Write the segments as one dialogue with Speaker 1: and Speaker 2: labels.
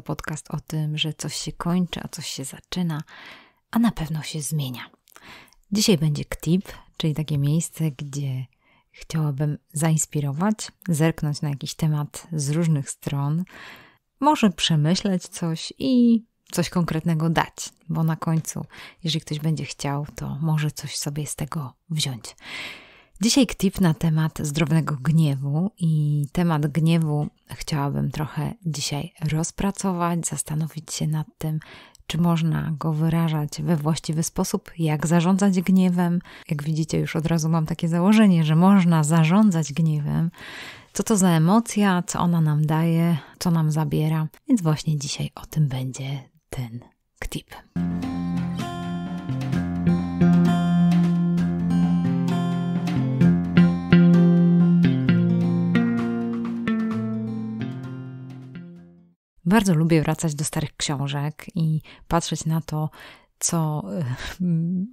Speaker 1: to podcast o tym, że coś się kończy, a coś się zaczyna, a na pewno się zmienia. Dzisiaj będzie KTIP, czyli takie miejsce, gdzie chciałabym zainspirować, zerknąć na jakiś temat z różnych stron, może przemyśleć coś i coś konkretnego dać, bo na końcu, jeżeli ktoś będzie chciał, to może coś sobie z tego wziąć. Dzisiaj ktip na temat zdrowego gniewu i temat gniewu chciałabym trochę dzisiaj rozpracować, zastanowić się nad tym, czy można go wyrażać we właściwy sposób, jak zarządzać gniewem. Jak widzicie, już od razu mam takie założenie, że można zarządzać gniewem. Co to za emocja, co ona nam daje, co nam zabiera. Więc właśnie dzisiaj o tym będzie ten ktip. Bardzo lubię wracać do starych książek i patrzeć na to, co e,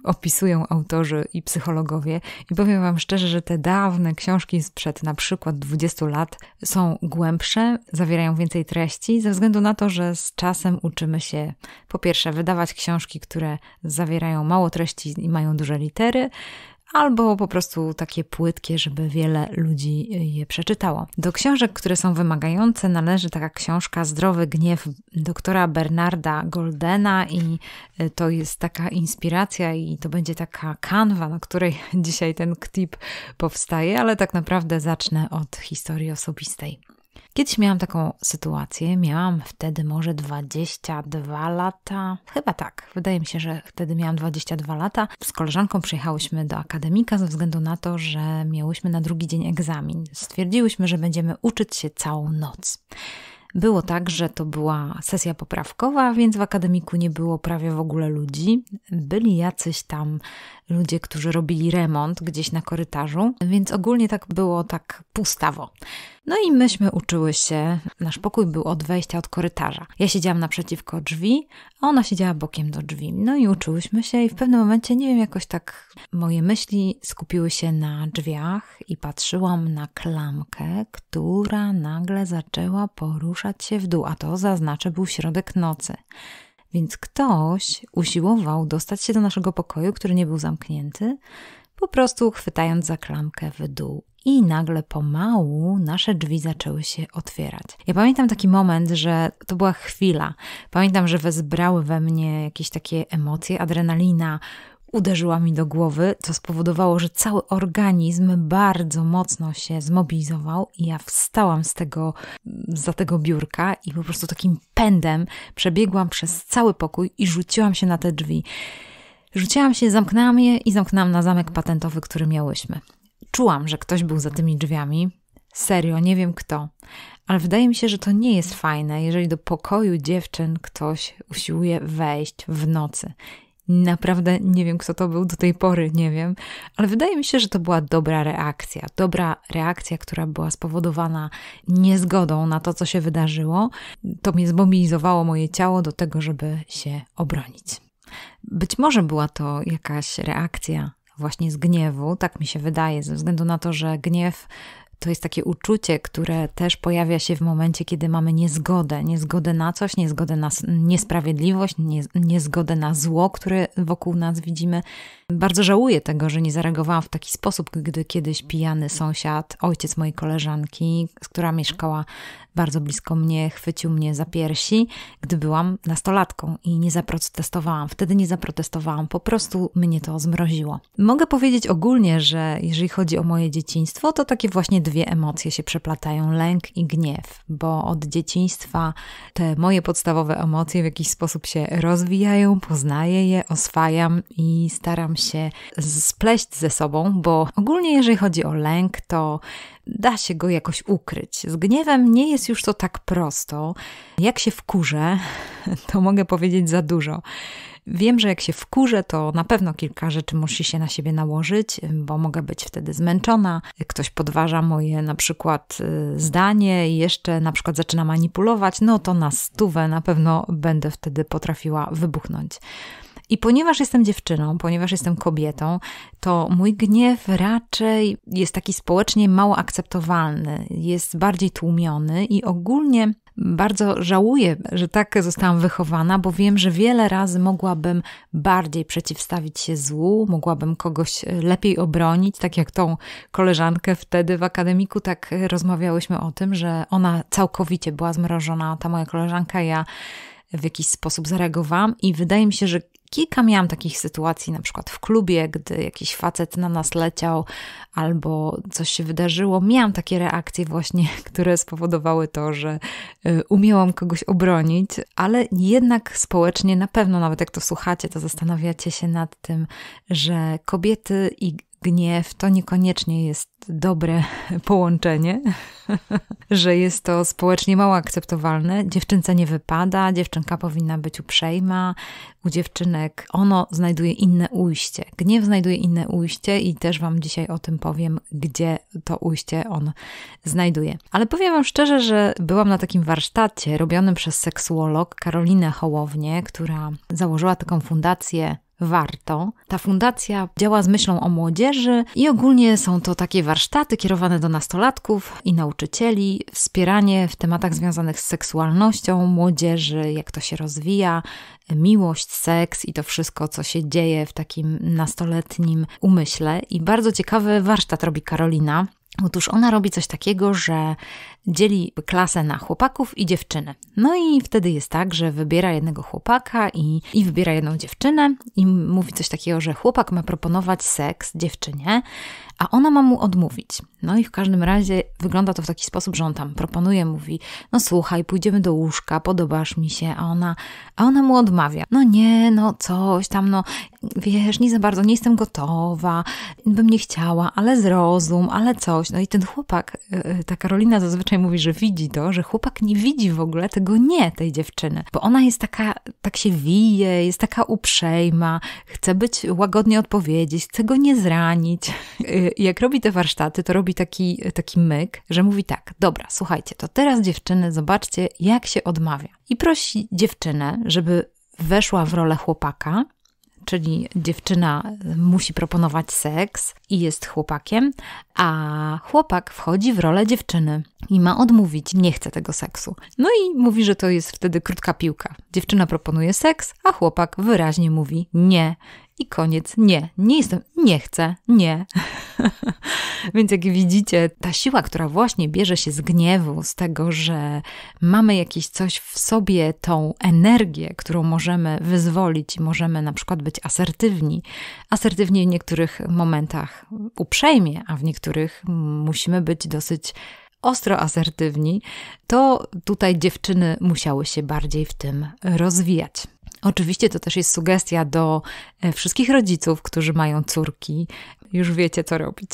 Speaker 1: opisują autorzy i psychologowie. I powiem Wam szczerze, że te dawne książki sprzed na przykład 20 lat są głębsze, zawierają więcej treści, ze względu na to, że z czasem uczymy się po pierwsze wydawać książki, które zawierają mało treści i mają duże litery, albo po prostu takie płytkie, żeby wiele ludzi y, je przeczytało. Do książek, które są wymagające, należy taka książka Zdrowy Gniew doktora Bernarda Goldena i y, to jest taka inspiracja i to będzie taka kanwa, na której dzisiaj ten ktip powstaje, ale tak naprawdę zacznę od historii osobistej. Kiedyś miałam taką sytuację, miałam wtedy może 22 lata, chyba tak, wydaje mi się, że wtedy miałam 22 lata. Z koleżanką przyjechałyśmy do akademika ze względu na to, że miałyśmy na drugi dzień egzamin. Stwierdziłyśmy, że będziemy uczyć się całą noc. Było tak, że to była sesja poprawkowa, więc w akademiku nie było prawie w ogóle ludzi. Byli jacyś tam ludzie, którzy robili remont gdzieś na korytarzu, więc ogólnie tak było tak pustawo. No i myśmy uczyły się, nasz pokój był od wejścia od korytarza. Ja siedziałam naprzeciwko drzwi, a ona siedziała bokiem do drzwi. No i uczyłyśmy się i w pewnym momencie, nie wiem, jakoś tak moje myśli skupiły się na drzwiach i patrzyłam na klamkę, która nagle zaczęła poruszać się w dół, a to zaznaczę był środek nocy. Więc ktoś usiłował dostać się do naszego pokoju, który nie był zamknięty, po prostu chwytając za klamkę w dół. I nagle pomału nasze drzwi zaczęły się otwierać. Ja pamiętam taki moment, że to była chwila. Pamiętam, że wezbrały we mnie jakieś takie emocje, adrenalina uderzyła mi do głowy, co spowodowało, że cały organizm bardzo mocno się zmobilizował i ja wstałam z tego, za tego biurka i po prostu takim pędem przebiegłam przez cały pokój i rzuciłam się na te drzwi. Rzuciłam się, zamknęłam je i zamknęłam na zamek patentowy, który miałyśmy. Czułam, że ktoś był za tymi drzwiami. Serio, nie wiem kto. Ale wydaje mi się, że to nie jest fajne, jeżeli do pokoju dziewczyn ktoś usiłuje wejść w nocy. Naprawdę nie wiem, kto to był do tej pory, nie wiem, ale wydaje mi się, że to była dobra reakcja. Dobra reakcja, która była spowodowana niezgodą na to, co się wydarzyło. To mnie zmobilizowało moje ciało do tego, żeby się obronić. Być może była to jakaś reakcja właśnie z gniewu, tak mi się wydaje, ze względu na to, że gniew to jest takie uczucie, które też pojawia się w momencie, kiedy mamy niezgodę. Niezgodę na coś, niezgodę na niesprawiedliwość, nie, niezgodę na zło, które wokół nas widzimy, bardzo żałuję tego, że nie zareagowałam w taki sposób, gdy kiedyś pijany sąsiad, ojciec mojej koleżanki, która mieszkała bardzo blisko mnie, chwycił mnie za piersi, gdy byłam nastolatką i nie zaprotestowałam. Wtedy nie zaprotestowałam, po prostu mnie to zmroziło. Mogę powiedzieć ogólnie, że jeżeli chodzi o moje dzieciństwo, to takie właśnie dwie emocje się przeplatają: lęk i gniew, bo od dzieciństwa te moje podstawowe emocje w jakiś sposób się rozwijają, poznaję je, oswajam i staram się spleść ze sobą, bo ogólnie jeżeli chodzi o lęk, to da się go jakoś ukryć. Z gniewem nie jest już to tak prosto. Jak się wkurzę, to mogę powiedzieć za dużo. Wiem, że jak się wkurzę, to na pewno kilka rzeczy musi się na siebie nałożyć, bo mogę być wtedy zmęczona. Ktoś podważa moje na przykład y, zdanie i jeszcze na przykład zaczyna manipulować, no to na stówę na pewno będę wtedy potrafiła wybuchnąć. I ponieważ jestem dziewczyną, ponieważ jestem kobietą, to mój gniew raczej jest taki społecznie mało akceptowalny, jest bardziej tłumiony i ogólnie bardzo żałuję, że tak zostałam wychowana, bo wiem, że wiele razy mogłabym bardziej przeciwstawić się złu, mogłabym kogoś lepiej obronić, tak jak tą koleżankę wtedy w akademiku, tak rozmawiałyśmy o tym, że ona całkowicie była zmrożona, ta moja koleżanka, ja w jakiś sposób zareagowałam i wydaje mi się, że kilka miałam takich sytuacji, na przykład w klubie, gdy jakiś facet na nas leciał albo coś się wydarzyło. Miałam takie reakcje właśnie, które spowodowały to, że y, umiałam kogoś obronić, ale jednak społecznie na pewno, nawet jak to słuchacie, to zastanawiacie się nad tym, że kobiety i gniew to niekoniecznie jest dobre połączenie, że jest to społecznie mało akceptowalne. Dziewczynce nie wypada, dziewczynka powinna być uprzejma, u dziewczynek ono znajduje inne ujście. Gniew znajduje inne ujście i też Wam dzisiaj o tym powiem, gdzie to ujście on znajduje. Ale powiem Wam szczerze, że byłam na takim warsztacie robionym przez seksuolog Karolinę Hołownię, która założyła taką fundację warto. Ta fundacja działa z myślą o młodzieży i ogólnie są to takie warsztaty kierowane do nastolatków i nauczycieli, wspieranie w tematach związanych z seksualnością młodzieży, jak to się rozwija, miłość, seks i to wszystko, co się dzieje w takim nastoletnim umyśle. I bardzo ciekawy warsztat robi Karolina. Otóż ona robi coś takiego, że dzieli klasę na chłopaków i dziewczyny. No i wtedy jest tak, że wybiera jednego chłopaka i, i wybiera jedną dziewczynę i mówi coś takiego, że chłopak ma proponować seks dziewczynie, a ona ma mu odmówić. No i w każdym razie wygląda to w taki sposób, że on tam proponuje, mówi, no słuchaj, pójdziemy do łóżka, podobasz mi się, a ona, a ona mu odmawia. No nie, no coś tam, no wiesz, nie za bardzo, nie jestem gotowa, bym nie chciała, ale zrozum, ale coś. No i ten chłopak, y, y, ta Karolina zazwyczaj mówi, że widzi to, że chłopak nie widzi w ogóle tego nie tej dziewczyny, bo ona jest taka, tak się wije, jest taka uprzejma, chce być łagodnie odpowiedzieć, chce go nie zranić. Y, jak robi te warsztaty, to robi taki, taki myk, że mówi tak, dobra, słuchajcie, to teraz dziewczyny, zobaczcie, jak się odmawia. I prosi dziewczynę, żeby weszła w rolę chłopaka czyli dziewczyna musi proponować seks i jest chłopakiem, a chłopak wchodzi w rolę dziewczyny i ma odmówić, nie chce tego seksu. No i mówi, że to jest wtedy krótka piłka. Dziewczyna proponuje seks, a chłopak wyraźnie mówi nie i koniec. Nie, nie jestem, nie chcę, nie. Więc jak widzicie, ta siła, która właśnie bierze się z gniewu, z tego, że mamy jakieś coś w sobie, tą energię, którą możemy wyzwolić, możemy na przykład być asertywni. Asertywni w niektórych momentach uprzejmie, a w niektórych musimy być dosyć ostro asertywni, to tutaj dziewczyny musiały się bardziej w tym rozwijać. Oczywiście to też jest sugestia do e, wszystkich rodziców, którzy mają córki. Już wiecie, co robić.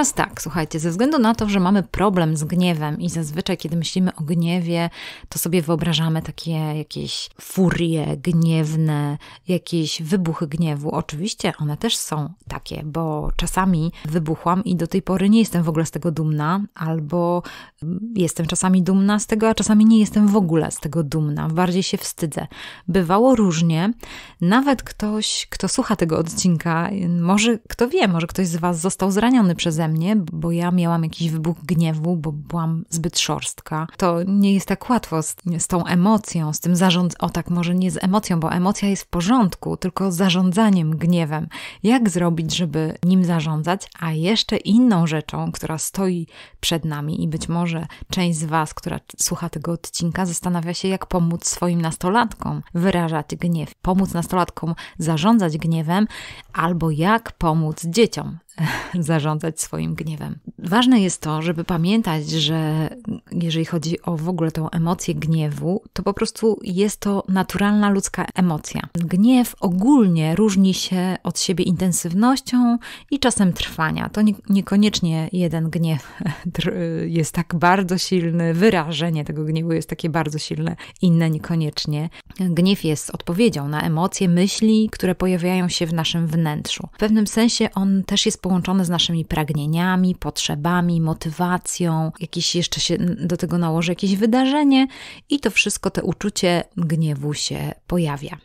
Speaker 1: teraz tak. Tak, słuchajcie, ze względu na to, że mamy problem z gniewem i zazwyczaj, kiedy myślimy o gniewie, to sobie wyobrażamy takie jakieś furie gniewne, jakieś wybuchy gniewu. Oczywiście one też są takie, bo czasami wybuchłam i do tej pory nie jestem w ogóle z tego dumna, albo mm, jestem czasami dumna z tego, a czasami nie jestem w ogóle z tego dumna, bardziej się wstydzę. Bywało różnie. Nawet ktoś, kto słucha tego odcinka, może kto wie, może ktoś z Was został zraniony przeze mnie, bo ja miałam jakiś wybuch gniewu, bo byłam zbyt szorstka. To nie jest tak łatwo z, z tą emocją, z tym zarząd... O tak, może nie z emocją, bo emocja jest w porządku, tylko z zarządzaniem gniewem. Jak zrobić, żeby nim zarządzać? A jeszcze inną rzeczą, która stoi przed nami i być może część z Was, która słucha tego odcinka, zastanawia się, jak pomóc swoim nastolatkom wyrażać gniew, pomóc nastolatkom zarządzać gniewem, albo jak pomóc dzieciom zarządzać swoim gniewem. Ważne jest to, żeby pamiętać, że jeżeli chodzi o w ogóle tą emocję gniewu, to po prostu jest to naturalna ludzka emocja. Gniew ogólnie różni się od siebie intensywnością i czasem trwania. To nie, niekoniecznie jeden gniew jest tak bardzo silny, wyrażenie tego gniewu jest takie bardzo silne, inne niekoniecznie. Gniew jest odpowiedzią na emocje, myśli, które pojawiają się w naszym wnętrzu. W pewnym sensie on też jest połączone z naszymi pragnieniami, potrzebami, motywacją, jakieś jeszcze się do tego nałoży jakieś wydarzenie i to wszystko, to uczucie gniewu się pojawia.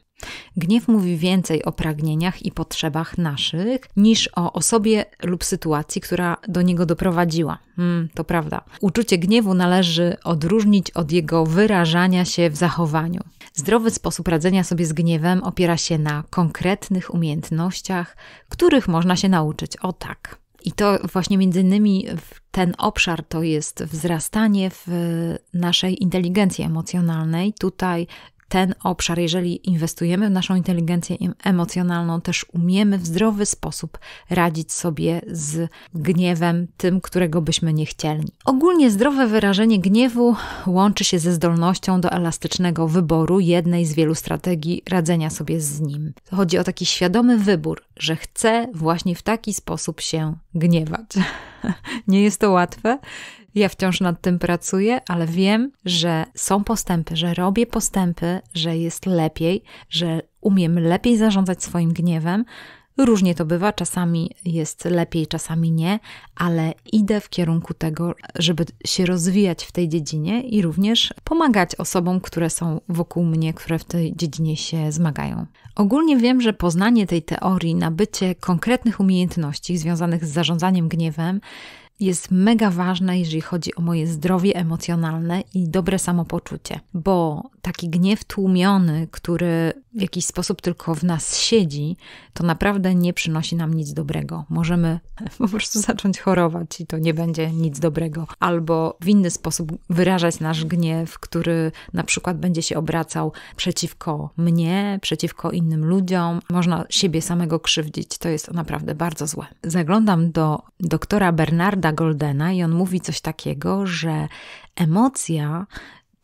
Speaker 1: Gniew mówi więcej o pragnieniach i potrzebach naszych niż o osobie lub sytuacji, która do niego doprowadziła. Hmm, to prawda. Uczucie gniewu należy odróżnić od jego wyrażania się w zachowaniu. Zdrowy sposób radzenia sobie z gniewem opiera się na konkretnych umiejętnościach, których można się nauczyć. O tak. I to właśnie między innymi ten obszar to jest wzrastanie w naszej inteligencji emocjonalnej. Tutaj ten obszar, jeżeli inwestujemy w naszą inteligencję emocjonalną, też umiemy w zdrowy sposób radzić sobie z gniewem, tym, którego byśmy nie chcieli. Ogólnie zdrowe wyrażenie gniewu łączy się ze zdolnością do elastycznego wyboru jednej z wielu strategii radzenia sobie z nim. Chodzi o taki świadomy wybór, że chcę właśnie w taki sposób się gniewać. nie jest to łatwe. Ja wciąż nad tym pracuję, ale wiem, że są postępy, że robię postępy, że jest lepiej, że umiem lepiej zarządzać swoim gniewem. Różnie to bywa, czasami jest lepiej, czasami nie, ale idę w kierunku tego, żeby się rozwijać w tej dziedzinie i również pomagać osobom, które są wokół mnie, które w tej dziedzinie się zmagają. Ogólnie wiem, że poznanie tej teorii, nabycie konkretnych umiejętności związanych z zarządzaniem gniewem jest mega ważna, jeżeli chodzi o moje zdrowie emocjonalne i dobre samopoczucie, bo taki gniew tłumiony, który w jakiś sposób tylko w nas siedzi, to naprawdę nie przynosi nam nic dobrego. Możemy po prostu zacząć chorować i to nie będzie nic dobrego. Albo w inny sposób wyrażać nasz gniew, który na przykład będzie się obracał przeciwko mnie, przeciwko innym ludziom. Można siebie samego krzywdzić. To jest naprawdę bardzo złe. Zaglądam do doktora Bernarda Goldena i on mówi coś takiego, że emocja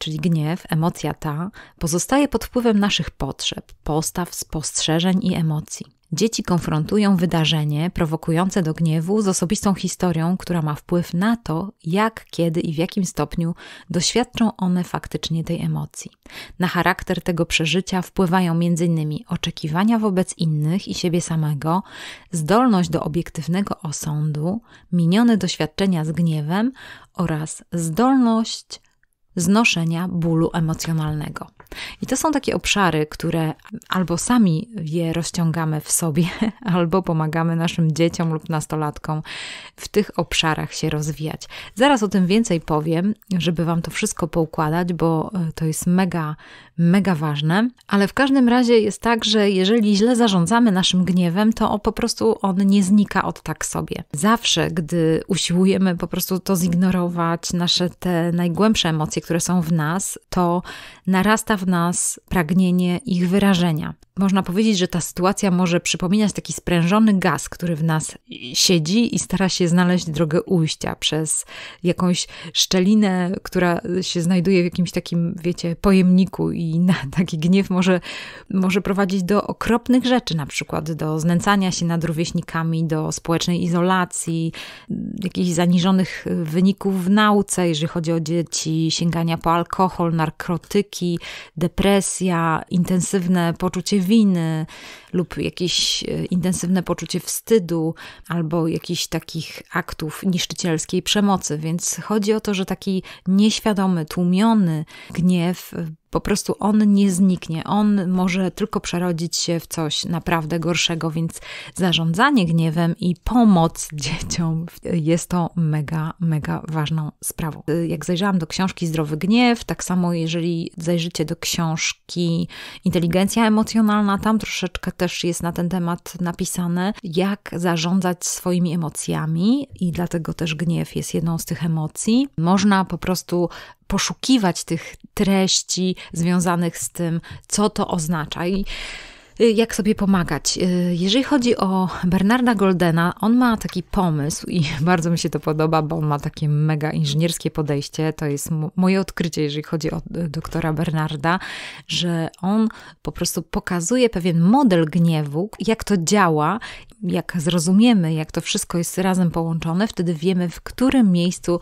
Speaker 1: czyli gniew, emocja ta, pozostaje pod wpływem naszych potrzeb, postaw, spostrzeżeń i emocji. Dzieci konfrontują wydarzenie prowokujące do gniewu z osobistą historią, która ma wpływ na to, jak, kiedy i w jakim stopniu doświadczą one faktycznie tej emocji. Na charakter tego przeżycia wpływają m.in. oczekiwania wobec innych i siebie samego, zdolność do obiektywnego osądu, minione doświadczenia z gniewem oraz zdolność znoszenia bólu emocjonalnego. I to są takie obszary, które albo sami je rozciągamy w sobie, albo pomagamy naszym dzieciom lub nastolatkom w tych obszarach się rozwijać. Zaraz o tym więcej powiem, żeby Wam to wszystko poukładać, bo e, to jest mega mega ważne, ale w każdym razie jest tak, że jeżeli źle zarządzamy naszym gniewem, to po prostu on nie znika od tak sobie. Zawsze, gdy usiłujemy po prostu to zignorować, nasze te najgłębsze emocje, które są w nas, to narasta w nas pragnienie ich wyrażenia. Można powiedzieć, że ta sytuacja może przypominać taki sprężony gaz, który w nas siedzi i stara się znaleźć drogę ujścia przez jakąś szczelinę, która się znajduje w jakimś takim, wiecie, pojemniku i i na taki gniew może, może prowadzić do okropnych rzeczy, na przykład do znęcania się nad rówieśnikami, do społecznej izolacji, jakichś zaniżonych wyników w nauce, jeżeli chodzi o dzieci, sięgania po alkohol, narkotyki, depresja, intensywne poczucie winy lub jakieś e, intensywne poczucie wstydu albo jakichś takich aktów niszczycielskiej przemocy. Więc chodzi o to, że taki nieświadomy, tłumiony gniew po prostu on nie zniknie, on może tylko przerodzić się w coś naprawdę gorszego, więc zarządzanie gniewem i pomoc dzieciom jest to mega, mega ważną sprawą. Jak zajrzałam do książki Zdrowy Gniew, tak samo jeżeli zajrzycie do książki Inteligencja Emocjonalna, tam troszeczkę też jest na ten temat napisane, jak zarządzać swoimi emocjami i dlatego też gniew jest jedną z tych emocji. Można po prostu poszukiwać tych treści związanych z tym, co to oznacza. I y, jak sobie pomagać. Y, jeżeli chodzi o Bernarda Goldena, on ma taki pomysł i bardzo mi się to podoba, bo on ma takie mega inżynierskie podejście. To jest moje odkrycie, jeżeli chodzi o y, doktora Bernarda, że on po prostu pokazuje pewien model gniewu, jak to działa. Jak zrozumiemy, jak to wszystko jest razem połączone, wtedy wiemy, w którym miejscu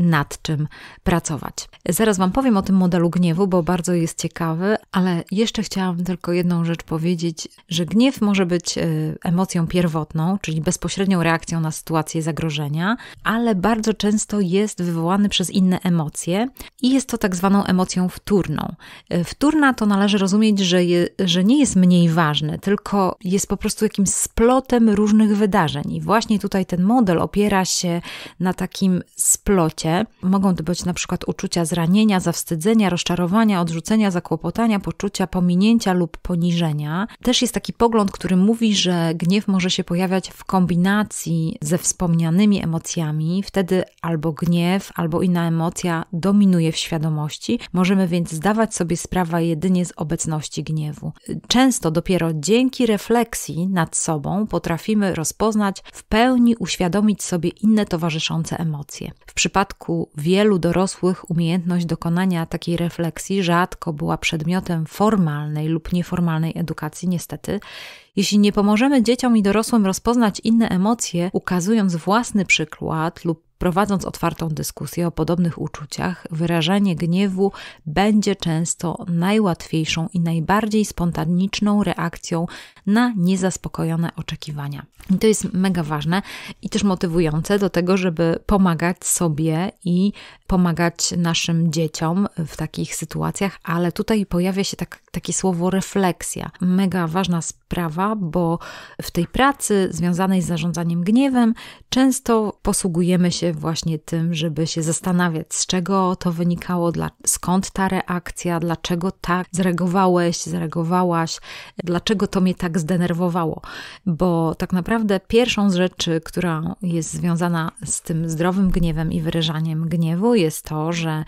Speaker 1: nad czym pracować. Zaraz Wam powiem o tym modelu gniewu, bo bardzo jest ciekawy, ale jeszcze chciałam tylko jedną rzecz powiedzieć, że gniew może być e, emocją pierwotną, czyli bezpośrednią reakcją na sytuację zagrożenia, ale bardzo często jest wywołany przez inne emocje i jest to tak zwaną emocją wtórną. E, wtórna to należy rozumieć, że, je, że nie jest mniej ważny, tylko jest po prostu jakimś splotem różnych wydarzeń. I właśnie tutaj ten model opiera się na takim splocie, Mogą to być na przykład uczucia zranienia, zawstydzenia, rozczarowania, odrzucenia, zakłopotania, poczucia pominięcia lub poniżenia. Też jest taki pogląd, który mówi, że gniew może się pojawiać w kombinacji ze wspomnianymi emocjami. Wtedy albo gniew, albo inna emocja dominuje w świadomości. Możemy więc zdawać sobie sprawę jedynie z obecności gniewu. Często dopiero dzięki refleksji nad sobą potrafimy rozpoznać, w pełni uświadomić sobie inne towarzyszące emocje. W przypadku przypadku wielu dorosłych umiejętność dokonania takiej refleksji rzadko była przedmiotem formalnej lub nieformalnej edukacji, niestety. Jeśli nie pomożemy dzieciom i dorosłym rozpoznać inne emocje, ukazując własny przykład lub Prowadząc otwartą dyskusję o podobnych uczuciach, wyrażanie gniewu będzie często najłatwiejszą i najbardziej spontaniczną reakcją na niezaspokojone oczekiwania. I to jest mega ważne i też motywujące do tego, żeby pomagać sobie i pomagać naszym dzieciom w takich sytuacjach, ale tutaj pojawia się tak, takie słowo refleksja. Mega ważna sprawa, bo w tej pracy związanej z zarządzaniem gniewem często posługujemy się właśnie tym, żeby się zastanawiać, z czego to wynikało, dla, skąd ta reakcja, dlaczego tak zareagowałeś, zareagowałaś, dlaczego to mnie tak zdenerwowało. Bo tak naprawdę pierwszą z rzeczy, która jest związana z tym zdrowym gniewem i wyrażaniem gniewu, jest to, że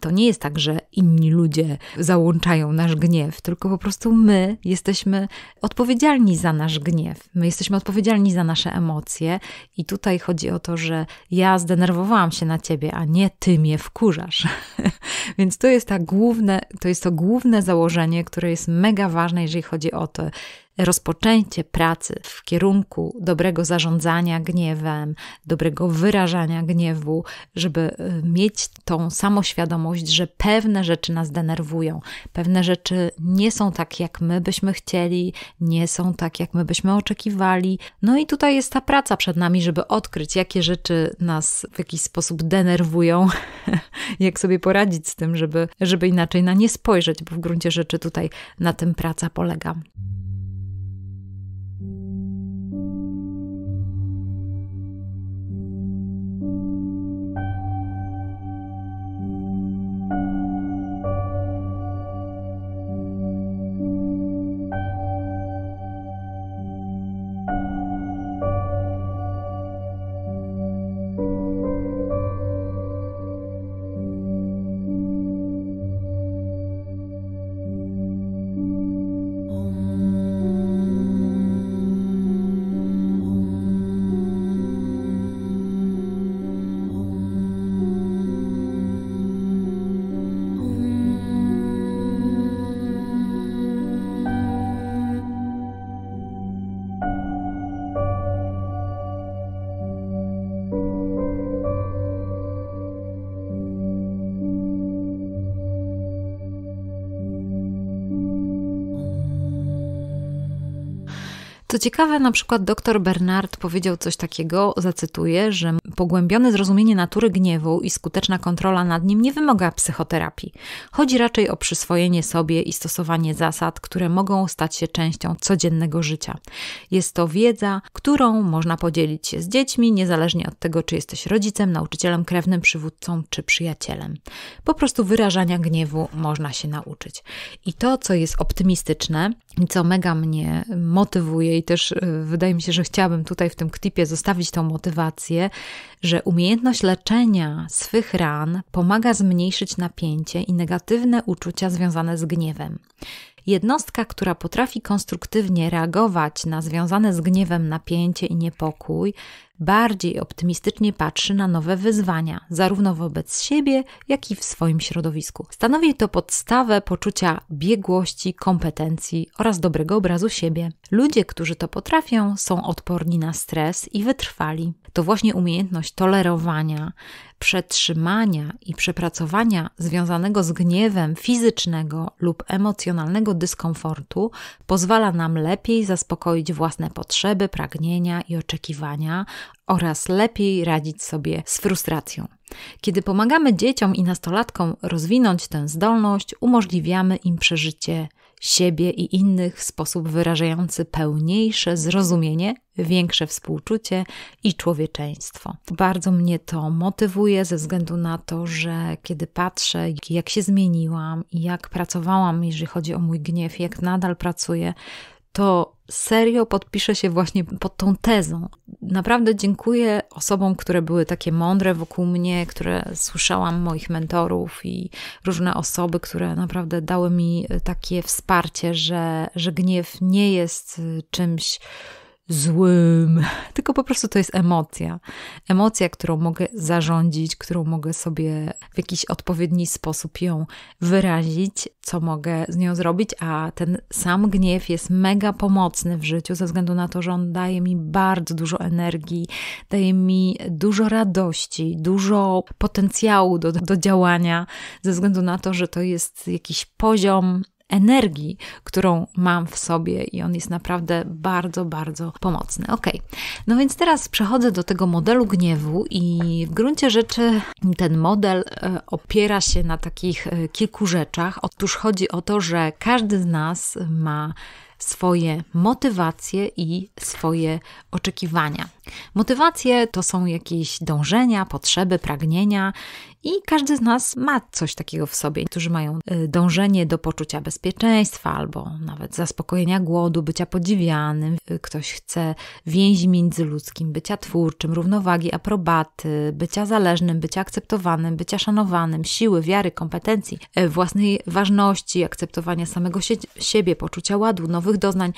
Speaker 1: to nie jest tak, że inni ludzie załączają nasz gniew, tylko po prostu my jesteśmy odpowiedzialni za nasz gniew. My jesteśmy odpowiedzialni za nasze emocje i tutaj chodzi o to, że ja zdenerwowałam się na ciebie, a nie ty mnie wkurzasz. Więc to jest ta główne, to jest to główne założenie, które jest mega ważne, jeżeli chodzi o to, rozpoczęcie pracy w kierunku dobrego zarządzania gniewem, dobrego wyrażania gniewu, żeby y, mieć tą samoświadomość, że pewne rzeczy nas denerwują, pewne rzeczy nie są tak, jak my byśmy chcieli, nie są tak, jak my byśmy oczekiwali. No i tutaj jest ta praca przed nami, żeby odkryć, jakie rzeczy nas w jakiś sposób denerwują, jak sobie poradzić z tym, żeby, żeby inaczej na nie spojrzeć, bo w gruncie rzeczy tutaj na tym praca polega. ciekawe, na przykład dr Bernard powiedział coś takiego, zacytuję, że Pogłębione zrozumienie natury gniewu i skuteczna kontrola nad nim nie wymaga psychoterapii. Chodzi raczej o przyswojenie sobie i stosowanie zasad, które mogą stać się częścią codziennego życia. Jest to wiedza, którą można podzielić się z dziećmi, niezależnie od tego, czy jesteś rodzicem, nauczycielem, krewnym, przywódcą czy przyjacielem. Po prostu wyrażania gniewu można się nauczyć. I to, co jest optymistyczne i co mega mnie motywuje, i też e, wydaje mi się, że chciałabym tutaj w tym klipie zostawić tą motywację, że umiejętność leczenia swych ran pomaga zmniejszyć napięcie i negatywne uczucia związane z gniewem. Jednostka, która potrafi konstruktywnie reagować na związane z gniewem napięcie i niepokój, bardziej optymistycznie patrzy na nowe wyzwania, zarówno wobec siebie, jak i w swoim środowisku. Stanowi to podstawę poczucia biegłości, kompetencji oraz dobrego obrazu siebie. Ludzie, którzy to potrafią, są odporni na stres i wytrwali. To właśnie umiejętność tolerowania, przetrzymania i przepracowania związanego z gniewem fizycznego lub emocjonalnego dyskomfortu pozwala nam lepiej zaspokoić własne potrzeby, pragnienia i oczekiwania oraz lepiej radzić sobie z frustracją. Kiedy pomagamy dzieciom i nastolatkom rozwinąć tę zdolność, umożliwiamy im przeżycie siebie i innych w sposób wyrażający pełniejsze zrozumienie, większe współczucie i człowieczeństwo. Bardzo mnie to motywuje ze względu na to, że kiedy patrzę, jak się zmieniłam i jak pracowałam, jeżeli chodzi o mój gniew, jak nadal pracuję, to serio podpiszę się właśnie pod tą tezą. Naprawdę dziękuję osobom, które były takie mądre wokół mnie, które słyszałam moich mentorów i różne osoby, które naprawdę dały mi e, takie wsparcie, że, że gniew nie jest e, czymś, złym, tylko po prostu to jest emocja. Emocja, którą mogę zarządzić, którą mogę sobie w jakiś odpowiedni sposób ją wyrazić, co mogę z nią zrobić, a ten sam gniew jest mega pomocny w życiu ze względu na to, że on daje mi bardzo dużo energii, daje mi dużo radości, dużo potencjału do, do działania, ze względu na to, że to jest jakiś poziom energii, którą mam w sobie i on jest naprawdę bardzo, bardzo pomocny. Ok, no więc teraz przechodzę do tego modelu gniewu i w gruncie rzeczy ten model e, opiera się na takich e, kilku rzeczach. Otóż chodzi o to, że każdy z nas ma swoje motywacje i swoje oczekiwania. Motywacje to są jakieś dążenia, potrzeby, pragnienia i każdy z nas ma coś takiego w sobie. Niektórzy mają y, dążenie do poczucia bezpieczeństwa albo nawet zaspokojenia głodu, bycia podziwianym. Y, ktoś chce więzi międzyludzkim, bycia twórczym, równowagi, aprobaty, bycia zależnym, bycia akceptowanym, bycia szanowanym, siły, wiary, kompetencji, y, własnej ważności, akceptowania samego sie siebie, poczucia ładu, nowych doznań.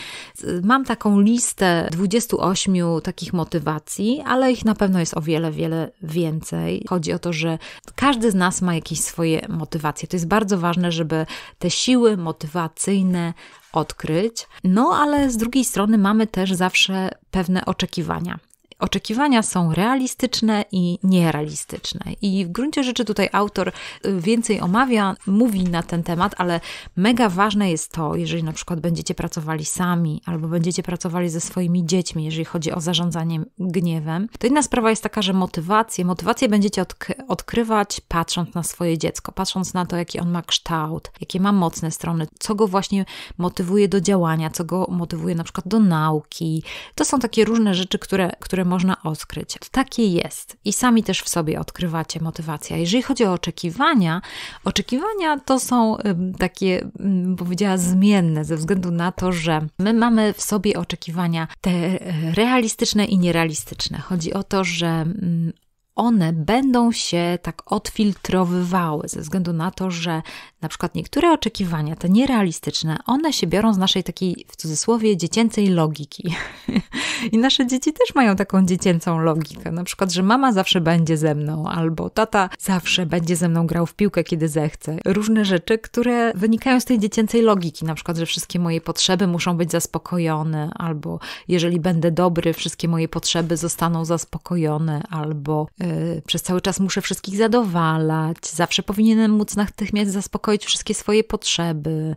Speaker 1: Mam taką listę 28 takich motywów, motywacji, ale ich na pewno jest o wiele, wiele więcej. Chodzi o to, że każdy z nas ma jakieś swoje motywacje. To jest bardzo ważne, żeby te siły motywacyjne odkryć. No ale z drugiej strony mamy też zawsze pewne oczekiwania oczekiwania są realistyczne i nierealistyczne. I w gruncie rzeczy tutaj autor y, więcej omawia, mówi na ten temat, ale mega ważne jest to, jeżeli na przykład będziecie pracowali sami albo będziecie pracowali ze swoimi dziećmi, jeżeli chodzi o zarządzanie gniewem, to inna sprawa jest taka, że motywację, motywację będziecie odk odkrywać patrząc na swoje dziecko, patrząc na to, jaki on ma kształt, jakie ma mocne strony, co go właśnie motywuje do działania, co go motywuje na przykład do nauki. To są takie różne rzeczy, które, które można odkryć. takie jest i sami też w sobie odkrywacie A Jeżeli chodzi o oczekiwania, oczekiwania to są takie, mm, powiedziała, zmienne ze względu na to, że my mamy w sobie oczekiwania te e, realistyczne i nierealistyczne. Chodzi o to, że mm, one będą się tak odfiltrowywały ze względu na to, że na przykład niektóre oczekiwania, te nierealistyczne, one się biorą z naszej takiej w cudzysłowie dziecięcej logiki. I nasze dzieci też mają taką dziecięcą logikę, na przykład, że mama zawsze będzie ze mną, albo tata zawsze będzie ze mną grał w piłkę, kiedy zechce. Różne rzeczy, które wynikają z tej dziecięcej logiki, na przykład, że wszystkie moje potrzeby muszą być zaspokojone, albo jeżeli będę dobry, wszystkie moje potrzeby zostaną zaspokojone, albo Y, przez cały czas muszę wszystkich zadowalać, zawsze powinienem móc natychmiast zaspokoić wszystkie swoje potrzeby,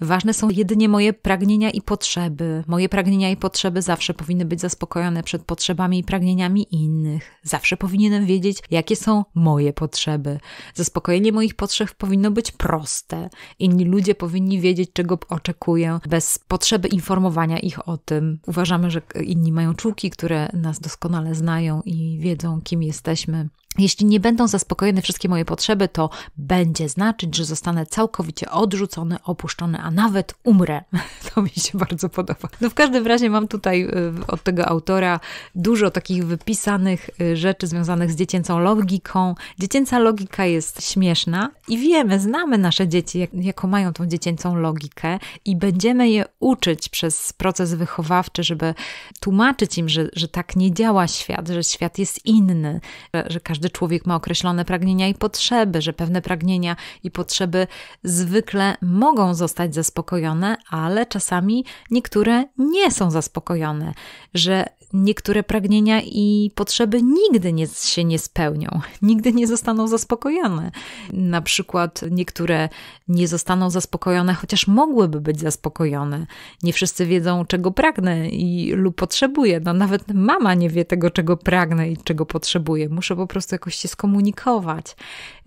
Speaker 1: Ważne są jedynie moje pragnienia i potrzeby. Moje pragnienia i potrzeby zawsze powinny być zaspokojone przed potrzebami i pragnieniami innych. Zawsze powinienem wiedzieć, jakie są moje potrzeby. Zaspokojenie moich potrzeb powinno być proste. Inni ludzie powinni wiedzieć, czego oczekuję, bez potrzeby informowania ich o tym. Uważamy, że inni mają czułki, które nas doskonale znają i wiedzą, kim jesteśmy jeśli nie będą zaspokojone wszystkie moje potrzeby, to będzie znaczyć, że zostanę całkowicie odrzucony, opuszczony, a nawet umrę. To mi się bardzo podoba. No w każdym razie mam tutaj y, od tego autora dużo takich wypisanych y, rzeczy związanych z dziecięcą logiką. Dziecięca logika jest śmieszna i wiemy, znamy nasze dzieci, jak, jaką mają tą dziecięcą logikę i będziemy je uczyć przez proces wychowawczy, żeby tłumaczyć im, że, że tak nie działa świat, że świat jest inny, że, że każdy każdy człowiek ma określone pragnienia i potrzeby, że pewne pragnienia i potrzeby zwykle mogą zostać zaspokojone, ale czasami niektóre nie są zaspokojone, że niektóre pragnienia i potrzeby nigdy nie, się nie spełnią, nigdy nie zostaną zaspokojone. Na przykład niektóre nie zostaną zaspokojone, chociaż mogłyby być zaspokojone. Nie wszyscy wiedzą, czego pragnę i, lub potrzebuję. No, nawet mama nie wie tego, czego pragnę i czego potrzebuję. Muszę po prostu jakoś się skomunikować.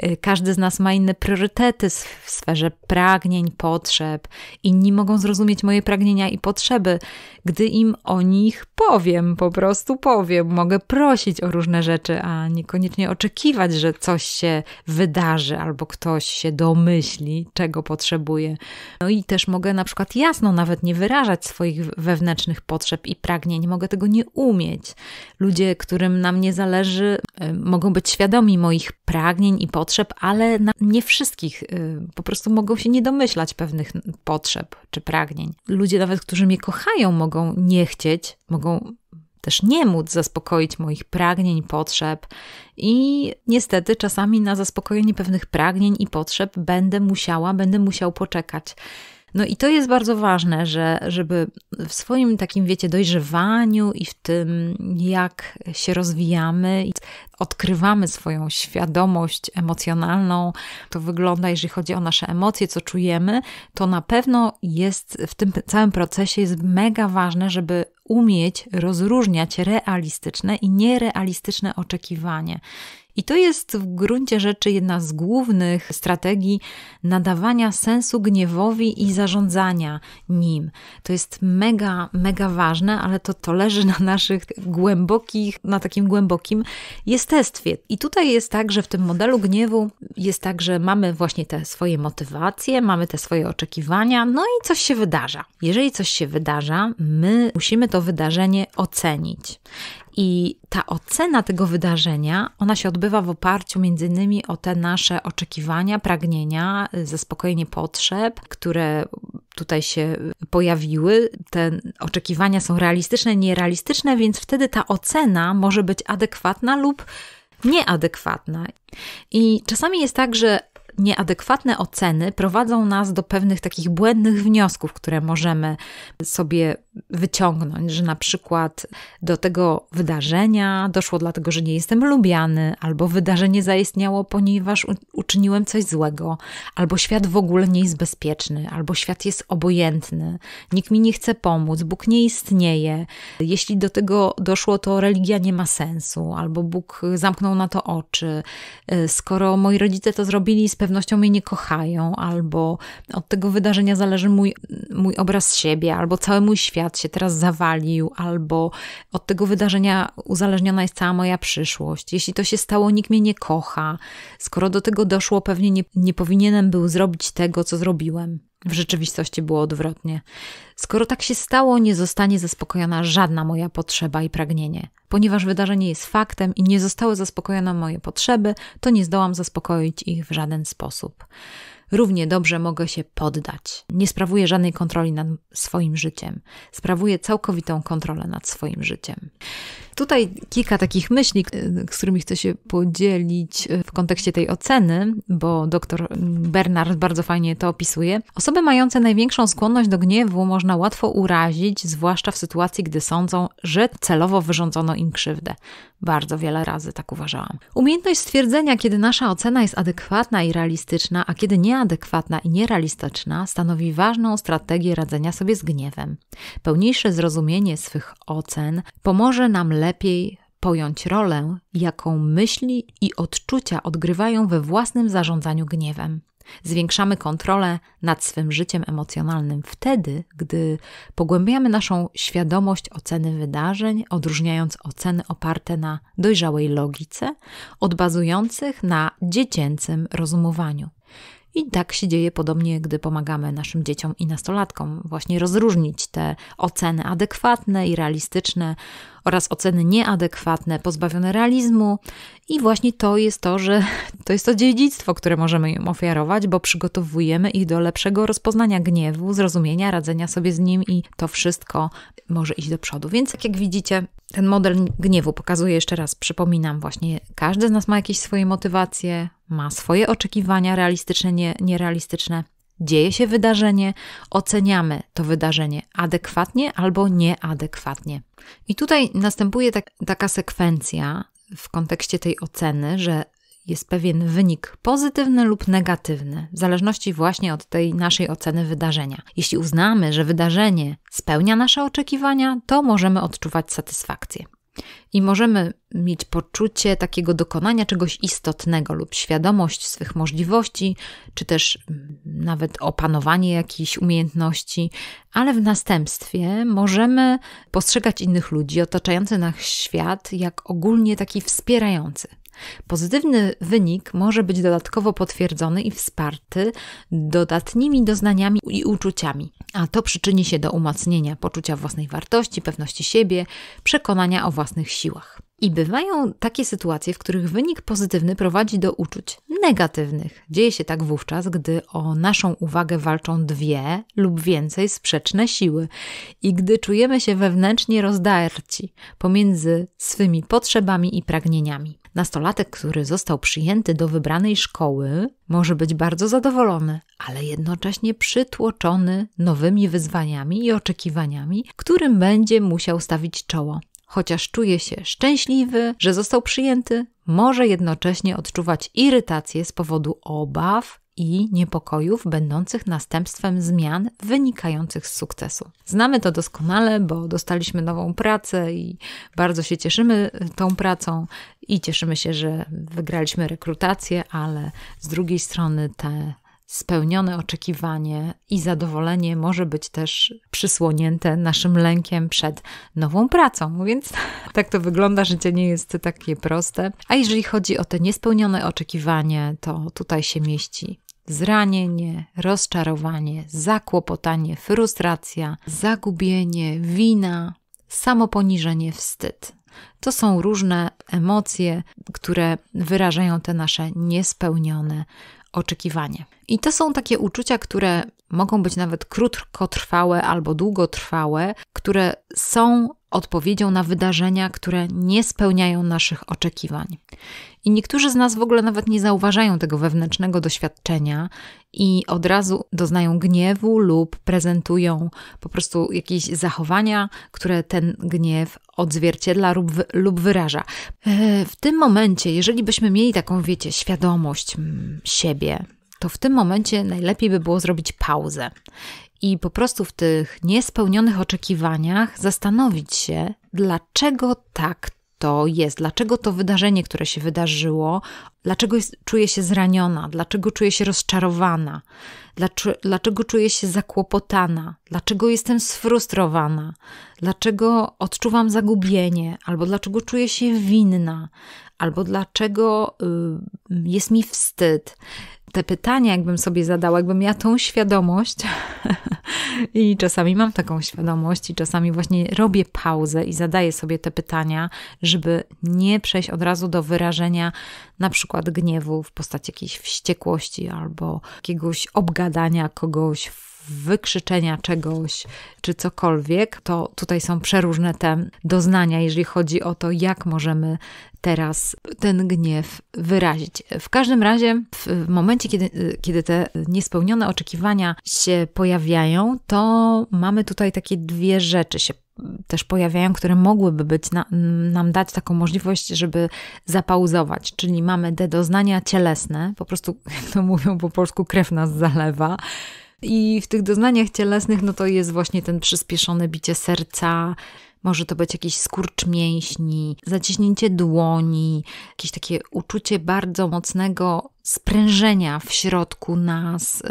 Speaker 1: Y, każdy z nas ma inne priorytety w sferze pragnień, potrzeb. Inni mogą zrozumieć moje pragnienia i potrzeby, gdy im o nich powiem po prostu powiem, mogę prosić o różne rzeczy, a niekoniecznie oczekiwać, że coś się wydarzy albo ktoś się domyśli, czego potrzebuję. No i też mogę na przykład jasno nawet nie wyrażać swoich wewnętrznych potrzeb i pragnień, mogę tego nie umieć. Ludzie, którym na mnie zależy, y, mogą być świadomi moich pragnień i potrzeb, ale nie wszystkich. Y, po prostu mogą się nie domyślać pewnych potrzeb czy pragnień. Ludzie nawet, którzy mnie kochają, mogą nie chcieć, mogą też nie móc zaspokoić moich pragnień, potrzeb i niestety czasami na zaspokojenie pewnych pragnień i potrzeb będę musiała, będę musiał poczekać. No i to jest bardzo ważne, że, żeby w swoim takim, wiecie, dojrzewaniu i w tym, jak się rozwijamy, odkrywamy swoją świadomość emocjonalną, to wygląda, jeżeli chodzi o nasze emocje, co czujemy, to na pewno jest w tym całym procesie jest mega ważne, żeby umieć rozróżniać realistyczne i nierealistyczne oczekiwanie. I to jest w gruncie rzeczy jedna z głównych strategii nadawania sensu gniewowi i zarządzania nim. To jest mega, mega ważne, ale to, to leży na naszych głębokich, na takim głębokim jestestwie. I tutaj jest tak, że w tym modelu gniewu jest tak, że mamy właśnie te swoje motywacje, mamy te swoje oczekiwania, no i coś się wydarza. Jeżeli coś się wydarza, my musimy to wydarzenie ocenić. I ta ocena tego wydarzenia, ona się odbywa w oparciu między innymi o te nasze oczekiwania, pragnienia, y, zaspokojenie potrzeb, które tutaj się pojawiły. Te oczekiwania są realistyczne, nierealistyczne, więc wtedy ta ocena może być adekwatna lub nieadekwatna. I czasami jest tak, że nieadekwatne oceny prowadzą nas do pewnych takich błędnych wniosków, które możemy sobie wyciągnąć, że na przykład do tego wydarzenia doszło dlatego, że nie jestem lubiany, albo wydarzenie zaistniało, ponieważ uczyniłem coś złego, albo świat w ogóle nie jest bezpieczny, albo świat jest obojętny, nikt mi nie chce pomóc, Bóg nie istnieje. Jeśli do tego doszło, to religia nie ma sensu, albo Bóg zamknął na to oczy. Skoro moi rodzice to zrobili, pewnością mnie nie kochają, albo od tego wydarzenia zależy mój, mój obraz siebie, albo cały mój świat się teraz zawalił, albo od tego wydarzenia uzależniona jest cała moja przyszłość. Jeśli to się stało, nikt mnie nie kocha. Skoro do tego doszło, pewnie nie, nie powinienem był zrobić tego, co zrobiłem. W rzeczywistości było odwrotnie. Skoro tak się stało, nie zostanie zaspokojona żadna moja potrzeba i pragnienie. Ponieważ wydarzenie jest faktem i nie zostały zaspokojone moje potrzeby, to nie zdołam zaspokoić ich w żaden sposób. Równie dobrze mogę się poddać. Nie sprawuję żadnej kontroli nad swoim życiem. Sprawuję całkowitą kontrolę nad swoim życiem. Tutaj kilka takich myśli, e, z którymi chcę się podzielić e, w kontekście tej oceny, bo dr mm, Bernard bardzo fajnie to opisuje. Osoby mające największą skłonność do gniewu można łatwo urazić, zwłaszcza w sytuacji, gdy sądzą, że celowo wyrządzono im krzywdę. Bardzo wiele razy tak uważałam. Umiejętność stwierdzenia, kiedy nasza ocena jest adekwatna i realistyczna, a kiedy nieadekwatna i nierealistyczna, stanowi ważną strategię radzenia sobie z gniewem. Pełniejsze zrozumienie swych ocen pomoże nam lepiej pojąć rolę, jaką myśli i odczucia odgrywają we własnym zarządzaniu gniewem. Zwiększamy kontrolę nad swym życiem emocjonalnym wtedy, gdy pogłębiamy naszą świadomość oceny wydarzeń, odróżniając oceny oparte na dojrzałej logice od bazujących na dziecięcym rozumowaniu. I tak się dzieje podobnie, gdy pomagamy naszym dzieciom i nastolatkom właśnie rozróżnić te oceny adekwatne i realistyczne oraz oceny nieadekwatne, pozbawione realizmu. I właśnie to jest to, że to jest to dziedzictwo, które możemy im ofiarować, bo przygotowujemy ich do lepszego rozpoznania gniewu, zrozumienia, radzenia sobie z nim i to wszystko może iść do przodu. Więc tak jak widzicie, ten model gniewu pokazuje jeszcze raz, przypominam właśnie, każdy z nas ma jakieś swoje motywacje, ma swoje oczekiwania realistyczne, nie, nierealistyczne. Dzieje się wydarzenie, oceniamy to wydarzenie adekwatnie albo nieadekwatnie. I tutaj następuje tak, taka sekwencja w kontekście tej oceny, że jest pewien wynik pozytywny lub negatywny, w zależności właśnie od tej naszej oceny wydarzenia. Jeśli uznamy, że wydarzenie spełnia nasze oczekiwania, to możemy odczuwać satysfakcję. I możemy mieć poczucie takiego dokonania czegoś istotnego lub świadomość swych możliwości, czy też mm, nawet opanowanie jakiejś umiejętności, ale w następstwie możemy postrzegać innych ludzi, otaczający nas świat, jak ogólnie taki wspierający. Pozytywny wynik może być dodatkowo potwierdzony i wsparty dodatnimi doznaniami i uczuciami a to przyczyni się do umacnienia poczucia własnej wartości, pewności siebie, przekonania o własnych siłach. I bywają takie sytuacje, w których wynik pozytywny prowadzi do uczuć negatywnych. Dzieje się tak wówczas, gdy o naszą uwagę walczą dwie lub więcej sprzeczne siły i gdy czujemy się wewnętrznie rozdarci pomiędzy swymi potrzebami i pragnieniami. Nastolatek, który został przyjęty do wybranej szkoły, może być bardzo zadowolony, ale jednocześnie przytłoczony nowymi wyzwaniami i oczekiwaniami, którym będzie musiał stawić czoło. Chociaż czuje się szczęśliwy, że został przyjęty, może jednocześnie odczuwać irytację z powodu obaw, i niepokojów będących następstwem zmian wynikających z sukcesu. Znamy to doskonale, bo dostaliśmy nową pracę i bardzo się cieszymy e, tą pracą i cieszymy się, że wygraliśmy rekrutację, ale z drugiej strony te spełnione oczekiwanie i zadowolenie może być też przysłonięte naszym lękiem przed nową pracą. No więc tak to wygląda, życie nie jest takie proste. A jeżeli chodzi o te niespełnione oczekiwanie, to tutaj się mieści zranienie, rozczarowanie, zakłopotanie, frustracja, zagubienie, wina, samoponiżenie, wstyd. To są różne emocje, które wyrażają te nasze niespełnione oczekiwanie. I to są takie uczucia, które mogą być nawet krótkotrwałe albo długotrwałe, które są odpowiedzią na wydarzenia, które nie spełniają naszych oczekiwań. I niektórzy z nas w ogóle nawet nie zauważają tego wewnętrznego doświadczenia i od razu doznają gniewu lub prezentują po prostu jakieś zachowania, które ten gniew odzwierciedla lub, lub wyraża. E, w tym momencie, jeżeli byśmy mieli taką, wiecie, świadomość mm, siebie, to w tym momencie najlepiej by było zrobić pauzę i po prostu w tych niespełnionych oczekiwaniach zastanowić się, dlaczego tak to jest, dlaczego to wydarzenie, które się wydarzyło, dlaczego jest, czuję się zraniona, dlaczego czuję się rozczarowana, dlaczego, dlaczego czuję się zakłopotana, dlaczego jestem sfrustrowana, dlaczego odczuwam zagubienie, albo dlaczego czuję się winna, albo dlaczego y, jest mi wstyd te pytania, jakbym sobie zadała, jakbym miała tą świadomość, i czasami mam taką świadomość, i czasami właśnie robię pauzę i zadaję sobie te pytania, żeby nie przejść od razu do wyrażenia na przykład gniewu w postaci jakiejś wściekłości albo jakiegoś obgadania kogoś wykrzyczenia czegoś czy cokolwiek, to tutaj są przeróżne te doznania, jeżeli chodzi o to, jak możemy teraz ten gniew wyrazić. W każdym razie, w momencie, kiedy, kiedy te niespełnione oczekiwania się pojawiają, to mamy tutaj takie dwie rzeczy się też pojawiają, które mogłyby być na, nam dać taką możliwość, żeby zapauzować. Czyli mamy te doznania cielesne, po prostu, jak to mówią po polsku, krew nas zalewa, i w tych doznaniach cielesnych, no to jest właśnie ten przyspieszone bicie serca, może to być jakiś skurcz mięśni, zaciśnięcie dłoni, jakieś takie uczucie bardzo mocnego sprężenia w środku nas.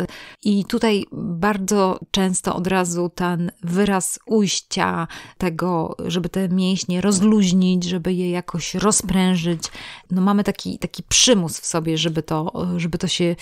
Speaker 1: I tutaj bardzo często od razu ten wyraz ujścia tego, żeby te mięśnie rozluźnić, żeby je jakoś rozprężyć. No mamy taki, taki przymus w sobie, żeby to, żeby to się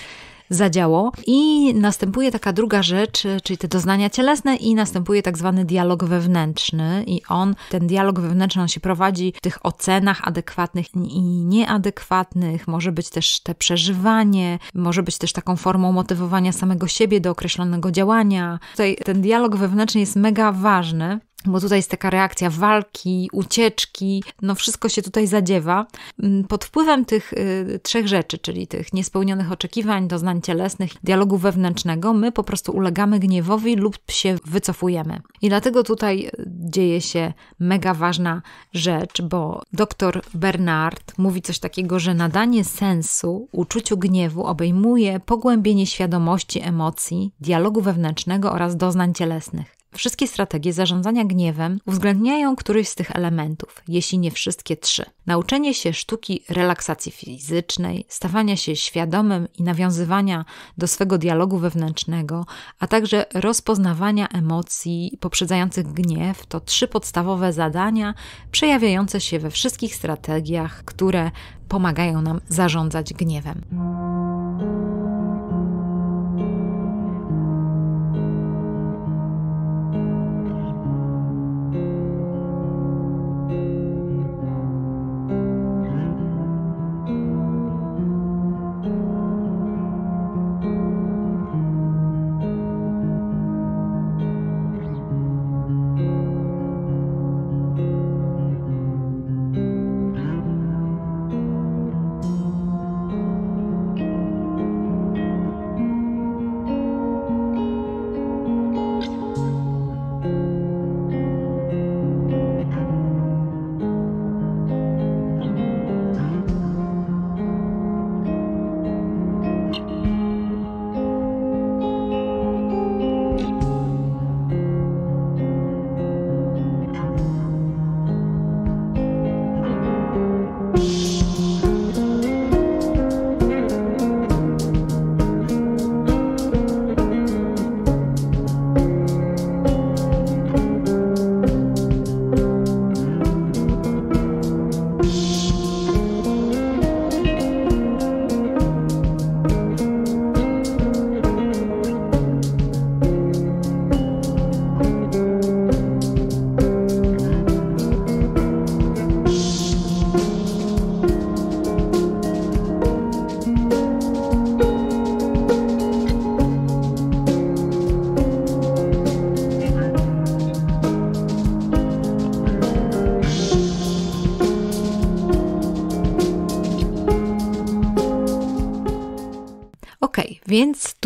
Speaker 1: zadziało. I następuje taka druga rzecz, e, czyli te doznania cielesne i następuje tak zwany dialog wewnętrzny i on, ten dialog wewnętrzny, on się prowadzi w tych ocenach adekwatnych i nieadekwatnych, może być też te przeżywanie, może być też taką formą motywowania samego siebie do określonego działania. Tutaj ten dialog wewnętrzny jest mega ważny, bo tutaj jest taka reakcja walki, ucieczki, no wszystko się tutaj zadziewa. Mm, pod wpływem tych y, trzech rzeczy, czyli tych niespełnionych oczekiwań, doznań cielesnych, dialogu wewnętrznego, my po prostu ulegamy gniewowi lub się wycofujemy. I dlatego tutaj y, dzieje się mega ważna rzecz, bo doktor Bernard mówi coś takiego, że nadanie sensu uczuciu gniewu obejmuje pogłębienie świadomości emocji, dialogu wewnętrznego oraz doznań cielesnych. Wszystkie strategie zarządzania gniewem uwzględniają któryś z tych elementów, jeśli nie wszystkie trzy. Nauczenie się sztuki relaksacji fizycznej, stawania się świadomym i nawiązywania do swego dialogu wewnętrznego, a także rozpoznawania emocji poprzedzających gniew to trzy podstawowe zadania przejawiające się we wszystkich strategiach, które pomagają nam zarządzać gniewem.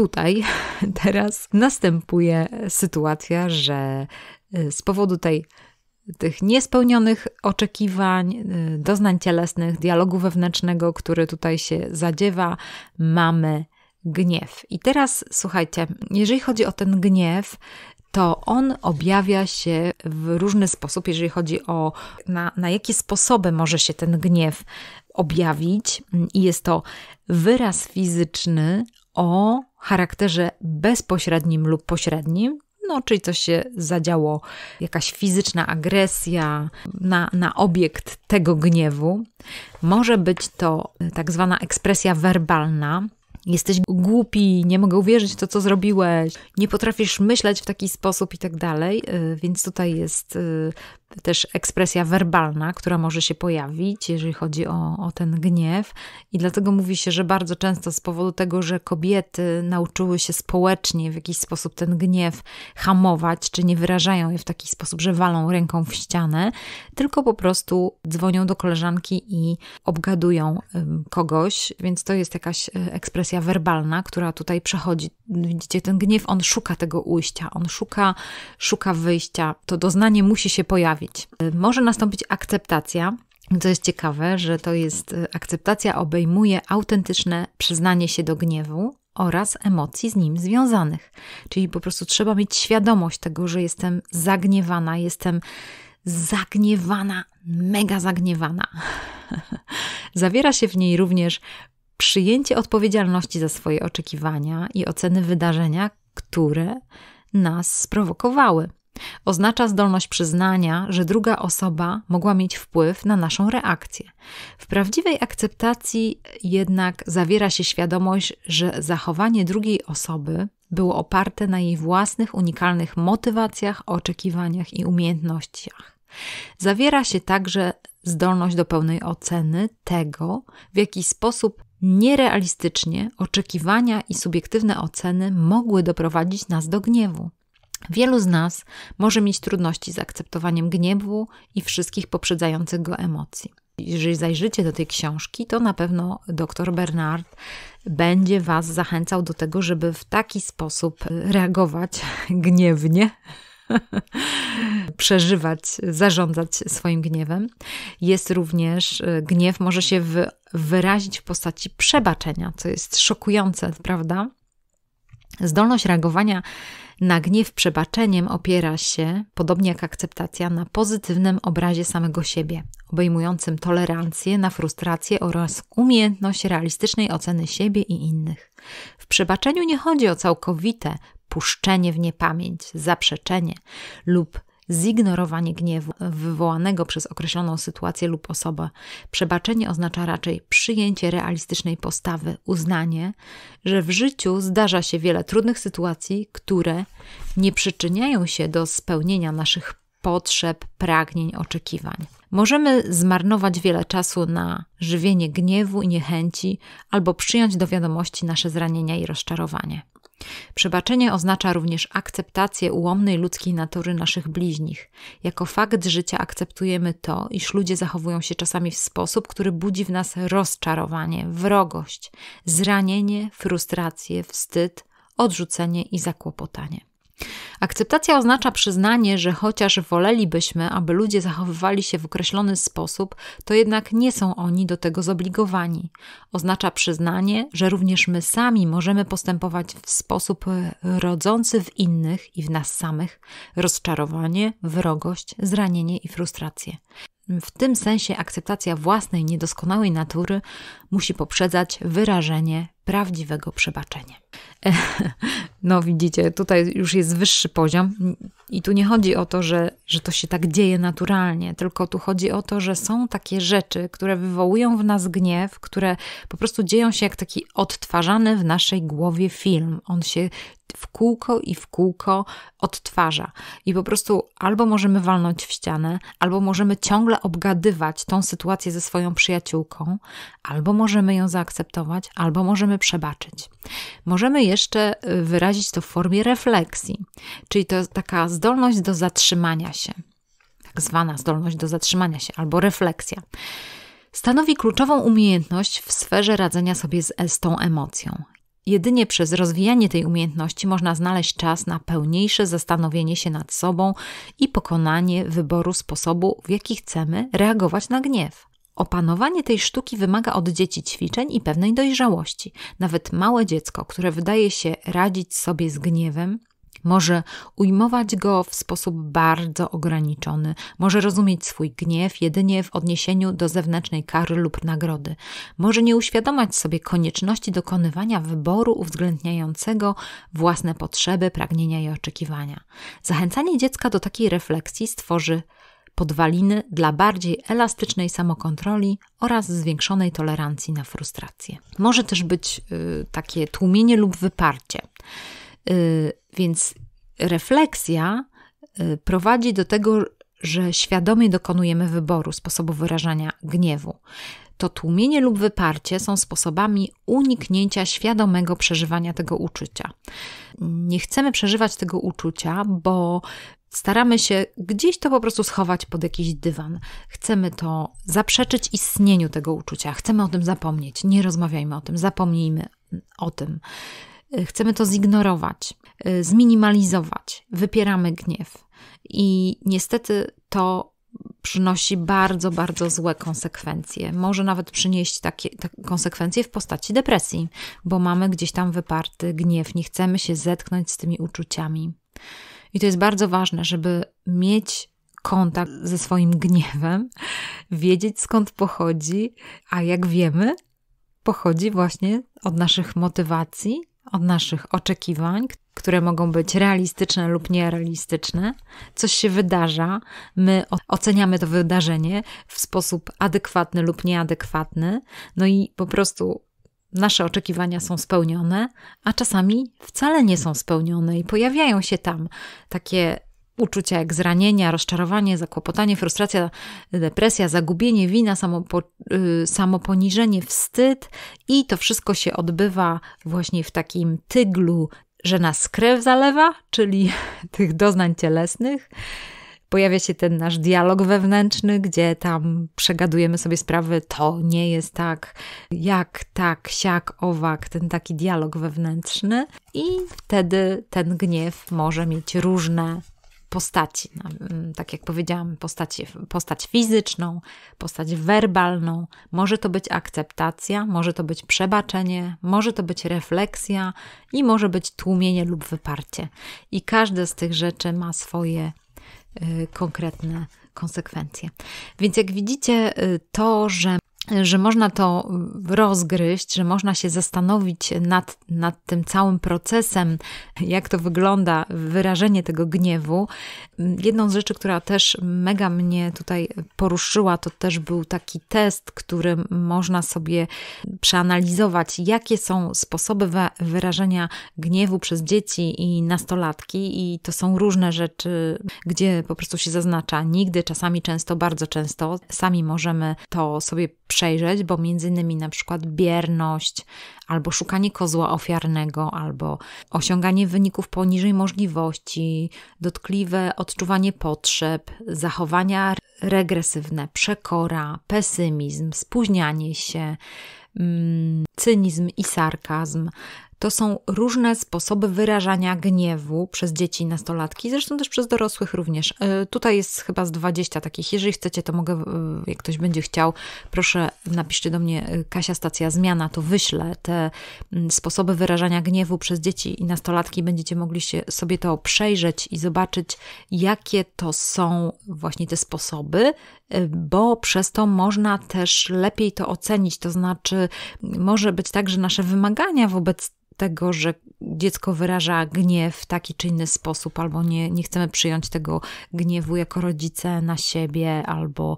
Speaker 1: tutaj teraz następuje sytuacja, że y, z powodu tej tych niespełnionych oczekiwań, y, doznań cielesnych, dialogu wewnętrznego, który tutaj się zadziewa, mamy gniew. I teraz słuchajcie, jeżeli chodzi o ten gniew, to on objawia się w różny sposób, jeżeli chodzi o na, na jakie sposoby może się ten gniew objawić. I jest to wyraz fizyczny, o charakterze bezpośrednim lub pośrednim, no, czyli coś się zadziało, jakaś fizyczna agresja na, na obiekt tego gniewu. Może być to e, tak zwana ekspresja werbalna. Jesteś głupi, nie mogę uwierzyć w to, co zrobiłeś, nie potrafisz myśleć w taki sposób i tak dalej. E, więc tutaj jest e, też ekspresja werbalna, która może się pojawić, jeżeli chodzi o, o ten gniew. I dlatego mówi się, że bardzo często z powodu tego, że kobiety nauczyły się społecznie w jakiś sposób ten gniew hamować, czy nie wyrażają je w taki sposób, że walą ręką w ścianę, tylko po prostu dzwonią do koleżanki i obgadują kogoś, więc to jest jakaś e, ekspresja werbalna, która tutaj przechodzi. Widzicie, ten gniew, on szuka tego ujścia, on szuka, szuka wyjścia. To doznanie musi się pojawić poprawić. Y, może nastąpić akceptacja. Co jest ciekawe, że to jest y, akceptacja obejmuje autentyczne przyznanie się do gniewu oraz emocji z nim związanych. Czyli po prostu trzeba mieć świadomość tego, że jestem zagniewana, jestem zagniewana, mega zagniewana. Zawiera się w niej również przyjęcie odpowiedzialności za swoje oczekiwania i oceny wydarzenia, które nas sprowokowały. Oznacza zdolność przyznania, że druga osoba mogła mieć wpływ na naszą reakcję. W prawdziwej akceptacji jednak zawiera się świadomość, że zachowanie drugiej osoby było oparte na jej własnych unikalnych motywacjach, oczekiwaniach i umiejętnościach. Zawiera się także zdolność do pełnej oceny tego, w jaki sposób nierealistycznie oczekiwania i subiektywne oceny mogły doprowadzić nas do gniewu. Wielu z nas może mieć trudności z akceptowaniem gniewu i wszystkich poprzedzających go emocji. Jeżeli zajrzycie do tej książki, to na pewno dr Bernard będzie Was zachęcał do tego, żeby w taki sposób reagować gniewnie przeżywać, zarządzać swoim gniewem. Jest również e, gniew, może się wyrazić w postaci przebaczenia, co jest szokujące, prawda? Zdolność reagowania na gniew przebaczeniem opiera się, podobnie jak akceptacja, na pozytywnym obrazie samego siebie, obejmującym tolerancję na frustrację oraz umiejętność realistycznej oceny siebie i innych. W przebaczeniu nie chodzi o całkowite puszczenie w niepamięć, zaprzeczenie lub zignorowanie gniewu wywołanego przez określoną sytuację lub osobę. Przebaczenie oznacza raczej przyjęcie realistycznej postawy, uznanie, że w życiu zdarza się wiele trudnych sytuacji, które nie przyczyniają się do spełnienia naszych potrzeb, pragnień, oczekiwań. Możemy zmarnować wiele czasu na żywienie gniewu i niechęci, albo przyjąć do wiadomości nasze zranienia i rozczarowanie. Przebaczenie oznacza również akceptację ułomnej ludzkiej natury naszych bliźnich. Jako fakt życia akceptujemy to, iż ludzie zachowują się czasami w sposób, który budzi w nas rozczarowanie, wrogość, zranienie, frustrację, wstyd, odrzucenie i zakłopotanie. Akceptacja oznacza przyznanie, że chociaż wolelibyśmy, aby ludzie zachowywali się w określony sposób, to jednak nie są oni do tego zobligowani. Oznacza przyznanie, że również my sami możemy postępować w sposób rodzący w innych i w nas samych rozczarowanie, wrogość, zranienie i frustrację. W tym sensie akceptacja własnej niedoskonałej natury musi poprzedzać wyrażenie prawdziwego przebaczenia. No, widzicie, tutaj już jest wyższy poziom, i tu nie chodzi o to, że, że to się tak dzieje naturalnie, tylko tu chodzi o to, że są takie rzeczy, które wywołują w nas gniew, które po prostu dzieją się jak taki odtwarzany w naszej głowie film. On się w kółko i w kółko odtwarza. I po prostu albo możemy walnąć w ścianę, albo możemy ciągle obgadywać tą sytuację ze swoją przyjaciółką, albo możemy ją zaakceptować, albo możemy możemy przebaczyć. Możemy jeszcze y, wyrazić to w formie refleksji, czyli to taka zdolność do zatrzymania się, tak zwana zdolność do zatrzymania się albo refleksja. Stanowi kluczową umiejętność w sferze radzenia sobie z, z tą emocją. Jedynie przez rozwijanie tej umiejętności można znaleźć czas na pełniejsze zastanowienie się nad sobą i pokonanie wyboru sposobu, w jaki chcemy reagować na gniew. Opanowanie tej sztuki wymaga od dzieci ćwiczeń i pewnej dojrzałości. Nawet małe dziecko, które wydaje się radzić sobie z gniewem, może ujmować go w sposób bardzo ograniczony, może rozumieć swój gniew jedynie w odniesieniu do zewnętrznej kary lub nagrody, może nie uświadamać sobie konieczności dokonywania wyboru uwzględniającego własne potrzeby, pragnienia i oczekiwania. Zachęcanie dziecka do takiej refleksji stworzy podwaliny dla bardziej elastycznej samokontroli oraz zwiększonej tolerancji na frustrację. Może też być y, takie tłumienie lub wyparcie. Y, więc refleksja y, prowadzi do tego, że świadomie dokonujemy wyboru sposobu wyrażania gniewu. To tłumienie lub wyparcie są sposobami uniknięcia świadomego przeżywania tego uczucia. Nie chcemy przeżywać tego uczucia, bo staramy się gdzieś to po prostu schować pod jakiś dywan. Chcemy to zaprzeczyć istnieniu tego uczucia, chcemy o tym zapomnieć. Nie rozmawiajmy o tym, zapomnijmy o tym. Y, chcemy to zignorować, y, zminimalizować, wypieramy gniew. I niestety to przynosi bardzo, bardzo złe konsekwencje. Może nawet przynieść takie, takie konsekwencje w postaci depresji, bo mamy gdzieś tam wyparty gniew, nie chcemy się zetknąć z tymi uczuciami. I to jest bardzo ważne, żeby mieć kontakt ze swoim gniewem, wiedzieć skąd pochodzi, a jak wiemy, pochodzi właśnie od naszych motywacji, od naszych oczekiwań, które mogą być realistyczne lub nierealistyczne. Coś się wydarza, my oceniamy to wydarzenie w sposób adekwatny lub nieadekwatny, no i po prostu nasze oczekiwania są spełnione, a czasami wcale nie są spełnione i pojawiają się tam takie uczucia jak zranienia, rozczarowanie, zakłopotanie, frustracja, depresja, zagubienie, wina, samopo, y, samoponiżenie, wstyd i to wszystko się odbywa właśnie w takim tyglu, że nas krew zalewa, czyli tych doznań cielesnych, pojawia się ten nasz dialog wewnętrzny, gdzie tam przegadujemy sobie sprawy, to nie jest tak, jak, tak, siak, owak, ten taki dialog wewnętrzny i wtedy ten gniew może mieć różne postaci. Mm, tak jak powiedziałam, postaci, postać fizyczną, postać werbalną. Może to być akceptacja, może to być przebaczenie, może to być refleksja i może być tłumienie lub wyparcie. I każda z tych rzeczy ma swoje Y, konkretne konsekwencje. Więc jak widzicie, y, to, że że można to rozgryźć, że można się zastanowić nad, nad tym całym procesem, jak to wygląda, wyrażenie tego gniewu. Jedną z rzeczy, która też mega mnie tutaj poruszyła, to też był taki test, który można sobie przeanalizować, jakie są sposoby wyrażenia gniewu przez dzieci i nastolatki, i to są różne rzeczy, gdzie po prostu się zaznacza nigdy, czasami często, bardzo często. Sami możemy to sobie przejrzeć, bo między innymi na przykład bierność, albo szukanie kozła ofiarnego, albo osiąganie wyników poniżej możliwości, dotkliwe odczuwanie potrzeb, zachowania regresywne, przekora, pesymizm, spóźnianie się, mm, cynizm i sarkazm to są różne sposoby wyrażania gniewu przez dzieci i nastolatki, zresztą też przez dorosłych również. E, tutaj jest chyba z 20 takich. Jeżeli chcecie, to mogę, e, jak ktoś będzie chciał, proszę napiszcie do mnie e, Kasia Stacja Zmiana, to wyślę te mm, sposoby wyrażania gniewu przez dzieci i nastolatki. Będziecie mogli się, sobie to przejrzeć i zobaczyć, jakie to są właśnie te sposoby bo przez to można też lepiej to ocenić. To znaczy, może być tak, że nasze wymagania wobec tego, że dziecko wyraża gniew w taki czy inny sposób, albo nie, nie chcemy przyjąć tego gniewu jako rodzice na siebie, albo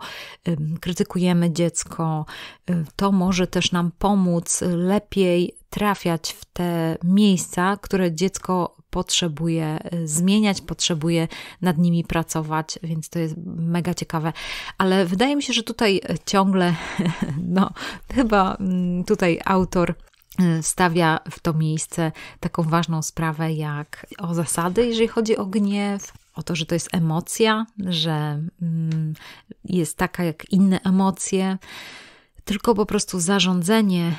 Speaker 1: krytykujemy dziecko, y, to może też nam pomóc lepiej trafiać w te miejsca, które dziecko potrzebuje e, zmieniać, potrzebuje nad nimi pracować, więc to jest mega ciekawe. Ale wydaje mi się, że tutaj e, ciągle, no, chyba mm, tutaj autor e, stawia w to miejsce taką ważną sprawę jak o zasady, jeżeli chodzi o gniew, o to, że to jest emocja, że mm, jest taka jak inne emocje tylko po prostu zarządzenie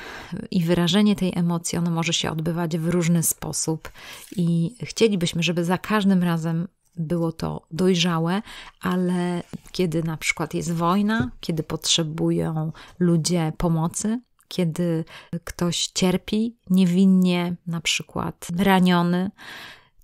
Speaker 1: i wyrażenie tej emocji ono może się odbywać w różny sposób i chcielibyśmy, żeby za każdym razem było to dojrzałe, ale kiedy na przykład jest wojna, kiedy potrzebują ludzie pomocy, kiedy ktoś cierpi niewinnie, na przykład raniony,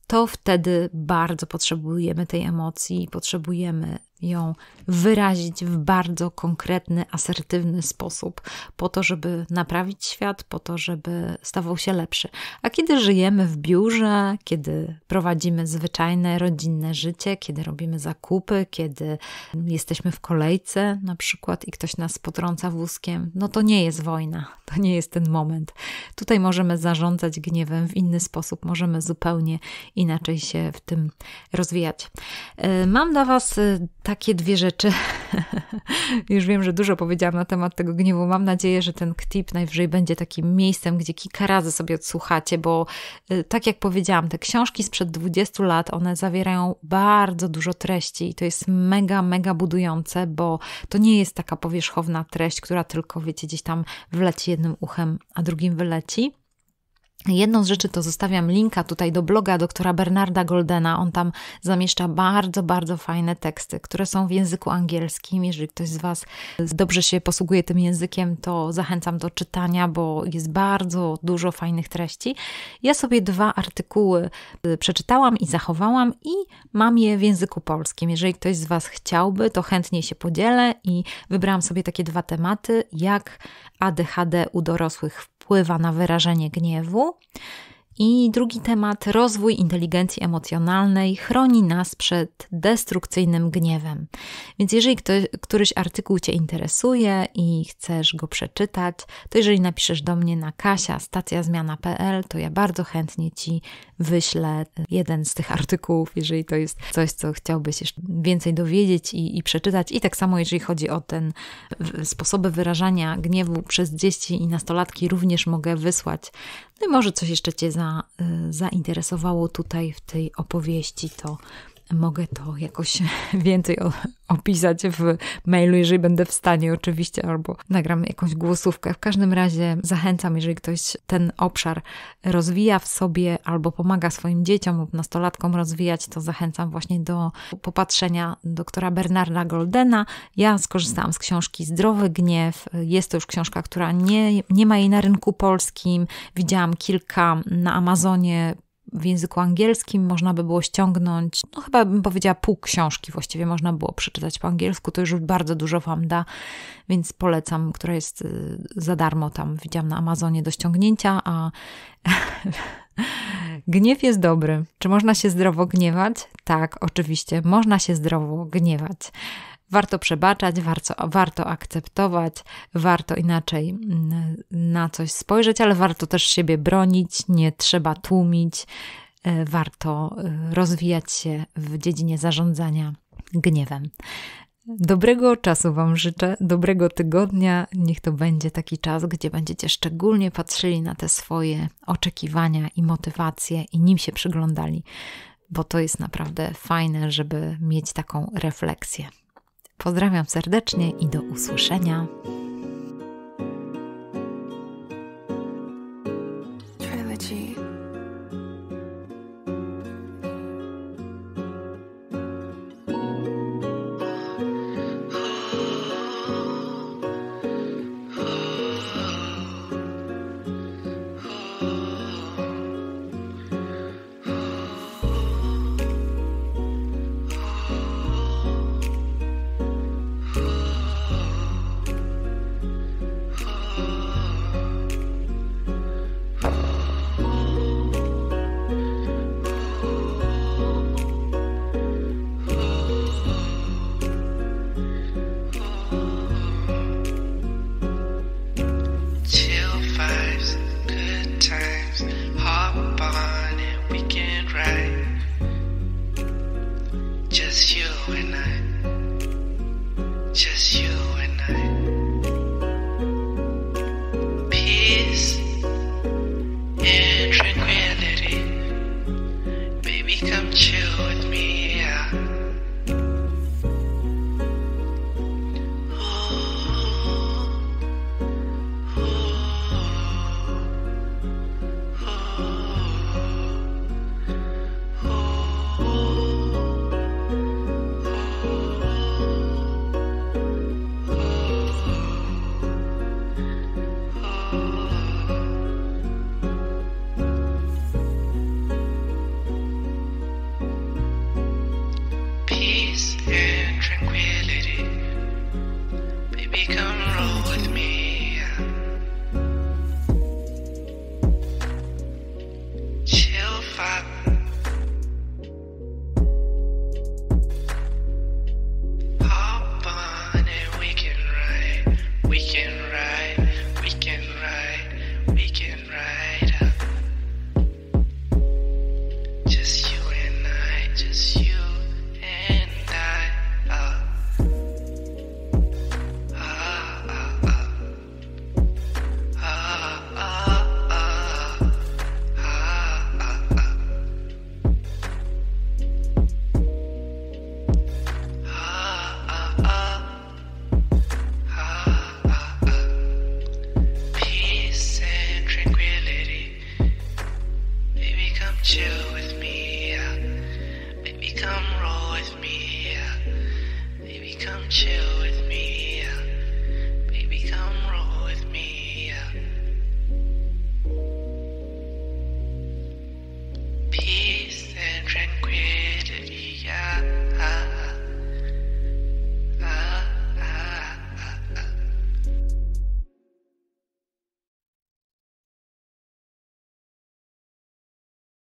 Speaker 1: to wtedy bardzo potrzebujemy tej emocji, potrzebujemy ją wyrazić w bardzo konkretny, asertywny sposób, po to, żeby naprawić świat, po to, żeby stawał się lepszy. A kiedy żyjemy w biurze, kiedy prowadzimy zwyczajne, rodzinne życie, kiedy robimy zakupy, kiedy jesteśmy w kolejce na przykład i ktoś nas potrąca wózkiem, no to nie jest wojna, to nie jest ten moment. Tutaj możemy zarządzać gniewem w inny sposób, możemy zupełnie inaczej się w tym rozwijać. E, mam dla Was tak takie dwie rzeczy. Już wiem, że dużo powiedziałam na temat tego gniewu. Mam nadzieję, że ten ktip najwyżej będzie takim miejscem, gdzie kilka razy sobie odsłuchacie, bo y, tak jak powiedziałam, te książki sprzed 20 lat, one zawierają bardzo dużo treści i to jest mega, mega budujące, bo to nie jest taka powierzchowna treść, która tylko, wiecie, gdzieś tam wleci jednym uchem, a drugim wyleci. Jedną z rzeczy to zostawiam linka tutaj do bloga doktora Bernarda Goldena. On tam zamieszcza bardzo, bardzo fajne teksty, które są w języku angielskim. Jeżeli ktoś z Was dobrze się posługuje tym językiem, to zachęcam do czytania, bo jest bardzo dużo fajnych treści. Ja sobie dwa artykuły y, przeczytałam i zachowałam i mam je w języku polskim. Jeżeli ktoś z Was chciałby, to chętnie się podzielę i wybrałam sobie takie dwa tematy, jak ADHD u dorosłych wpływa na wyrażenie gniewu. I drugi temat, rozwój inteligencji emocjonalnej chroni nas przed destrukcyjnym gniewem. Więc jeżeli ktoś, któryś artykuł Cię interesuje i chcesz go przeczytać, to jeżeli napiszesz do mnie na kasia stacjazmiana.pl, to ja bardzo chętnie Ci wyślę jeden z tych artykułów, jeżeli to jest coś, co chciałbyś jeszcze więcej dowiedzieć i, i przeczytać. I tak samo, jeżeli chodzi o ten sposoby wyrażania gniewu przez dzieci i nastolatki, również mogę wysłać no i może coś jeszcze Cię za, y, zainteresowało tutaj w tej opowieści, to Mogę to jakoś więcej opisać w mailu, jeżeli będę w stanie, oczywiście, albo nagram jakąś głosówkę. W każdym razie zachęcam, jeżeli ktoś ten obszar rozwija w sobie albo pomaga swoim dzieciom lub nastolatkom rozwijać, to zachęcam właśnie do popatrzenia doktora Bernarda Goldena. Ja skorzystałam z książki Zdrowy Gniew. Jest to już książka, która nie, nie ma jej na rynku polskim. Widziałam kilka na Amazonie w języku angielskim można by było ściągnąć, no chyba bym powiedziała pół książki właściwie można było przeczytać po angielsku, to już bardzo dużo Wam da, więc polecam, która jest y, za darmo tam, widziałam na Amazonie do ściągnięcia, a Gniew jest dobry. Czy można się zdrowo gniewać? Tak, oczywiście, można się zdrowo gniewać warto przebaczać, warto, warto akceptować, warto inaczej mm, na coś spojrzeć, ale warto też siebie bronić, nie trzeba tłumić, e, warto e, rozwijać się w dziedzinie zarządzania gniewem. Dobrego czasu Wam życzę, dobrego tygodnia. Niech to będzie taki czas, gdzie będziecie szczególnie patrzyli na te swoje oczekiwania i motywacje i nim się przyglądali, bo to jest naprawdę fajne, żeby mieć taką refleksję. Pozdrawiam serdecznie i do usłyszenia.